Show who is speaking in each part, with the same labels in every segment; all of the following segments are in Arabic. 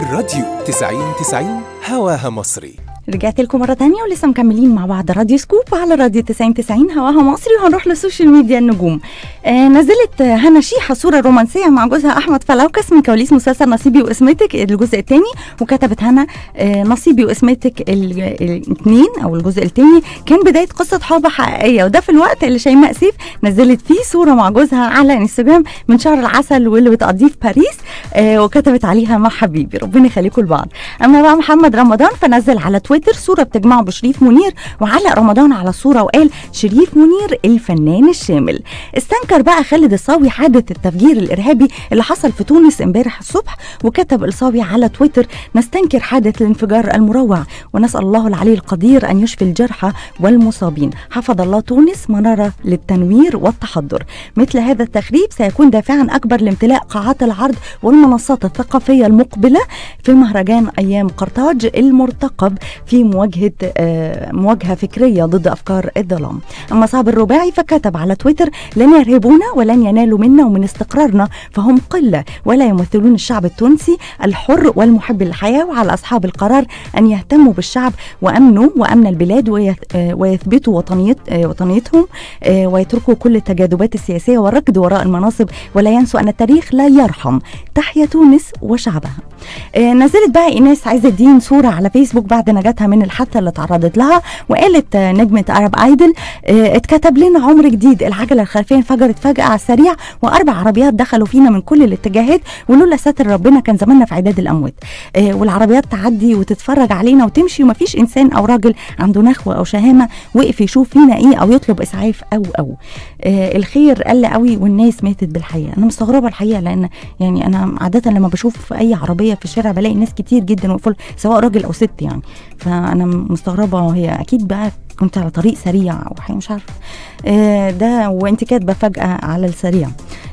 Speaker 1: الراديو 90 90 هواها مصري رجعت لكم مره تانية ولسه مكملين مع بعض راديو سكوب على راديو 90 90 هواها مصري وهنروح للسوشيال ميديا النجوم آه نزلت هنا شيحه صوره رومانسيه مع جوزها احمد فلوكس من كواليس مسلسل نصيبي واسمتك الجزء الثاني وكتبت هنا آه نصيبي واسمتك الاثنين او الجزء الثاني كان بدايه قصه حب حقيقيه وده في الوقت اللي شيماء سيف نزلت فيه صوره مع جوزها على انستجرام من شهر العسل واللي بتقضيه في باريس آه وكتبت عليها مع حبيبي ربنا يخليكم لبعض اما بقى محمد رمضان فنزل على تويتر تويتر صورة بتجمعه بشريف منير وعلق رمضان على الصورة وقال شريف منير الفنان الشامل استنكر بقى خالد الصاوي حادث التفجير الإرهابي اللي حصل في تونس امبارح الصبح وكتب الصاوي على تويتر نستنكر حادث الانفجار المروع ونسأل الله العلي القدير أن يشفي الجرحى والمصابين حفظ الله تونس منارة للتنوير والتحضر مثل هذا التخريب سيكون دافعا أكبر لامتلاء قاعات العرض والمنصات الثقافية المقبلة في مهرجان أيام قرطاج المرتقب في مواجهه آه، مواجهه فكريه ضد افكار الظلام اما صعب الرباعي فكتب على تويتر لن يرهبونا ولن ينالوا منا ومن استقرارنا فهم قله ولا يمثلون الشعب التونسي الحر والمحب للحياه وعلى اصحاب القرار ان يهتموا بالشعب وأمنه وامن البلاد آه، ويثبتوا وطنيت آه، وطنيتهم ويتركوا كل التجاذبات السياسيه والركض وراء المناصب ولا ينسوا ان التاريخ لا يرحم تحيا تونس وشعبها نزلت بقى ايناس عز الدين صوره على فيسبوك بعد نجاتها حياتها من الحادثه اللي تعرضت لها وقالت نجمه ارب ايدل آه، اتكتب لنا عمر جديد العجله الخلفيه انفجرت فجاه على السريع واربع عربيات دخلوا فينا من كل الاتجاهات ولولا ساتر ربنا كان زماننا في عداد الاموات آه، والعربيات تعدي وتتفرج علينا وتمشي ومفيش انسان او راجل عنده نخوه او شهامه وقف يشوف فينا ايه او يطلب اسعاف او او آه، الخير قل قوي والناس ماتت بالحقيقه انا مستغربه الحقيقه لان يعني انا عاده لما بشوف اي عربيه في الشارع بلاقي ناس كتير جدا وقفوا سواء راجل او ست يعني ف فانا مستغربه هي اكيد بقى كنت على طريق سريع او حاجه مش عارفه آه، ده وانت كاتبه فجاه على السريع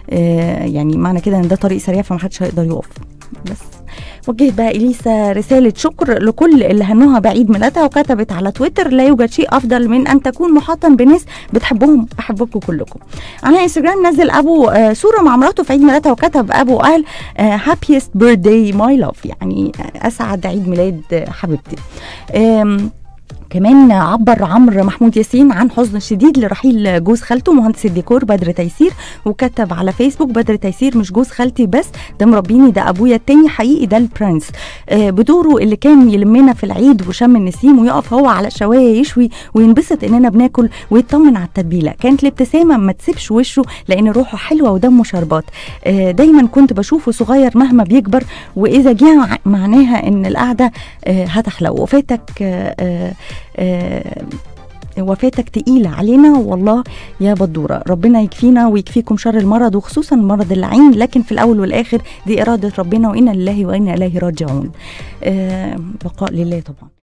Speaker 1: آه، يعني معنى كده ان ده طريق سريع فمحدش هيقدر يقف بس وجه بقى إليسا رسالة شكر لكل اللي هنوها بعيد ميلادها وكتبت على تويتر لا يوجد شيء أفضل من أن تكون محاطا بناس بتحبهم أحبكم كلكم على انستجرام نزل أبو آه، صورة مع مراته في عيد ميلادها وكتب أبو قال هابيست بيرثدي ماي لاف يعني آه، أسعد عيد ميلاد آه، حبيبتي كمان عبر عمرو محمود ياسين عن حزن شديد لرحيل جوز خالته مهندس الديكور بدر تيسير وكتب على فيسبوك بدر تيسير مش جوز خالتي بس ده مربيني ده ابويا التاني حقيقي ده البرنس آه بدوره اللي كان يلمنا في العيد وشم النسيم ويقف هو على الشوايه يشوي وينبسط اننا بناكل ويطمن على التتبيله كانت الابتسامه ما تسيبش وشه لان روحه حلوه ودمه شربات آه دايما كنت بشوفه صغير مهما بيكبر واذا جه معناها ان القعده آه هتحلو وفاتك آه آه آه، وفاتك تقيلة علينا والله يا بدورة ربنا يكفينا ويكفيكم شر المرض وخصوصا مرض العين لكن في الأول والآخر دي إرادة ربنا وإنا لله وإنا إليه راجعون آه، بقاء لله طبعا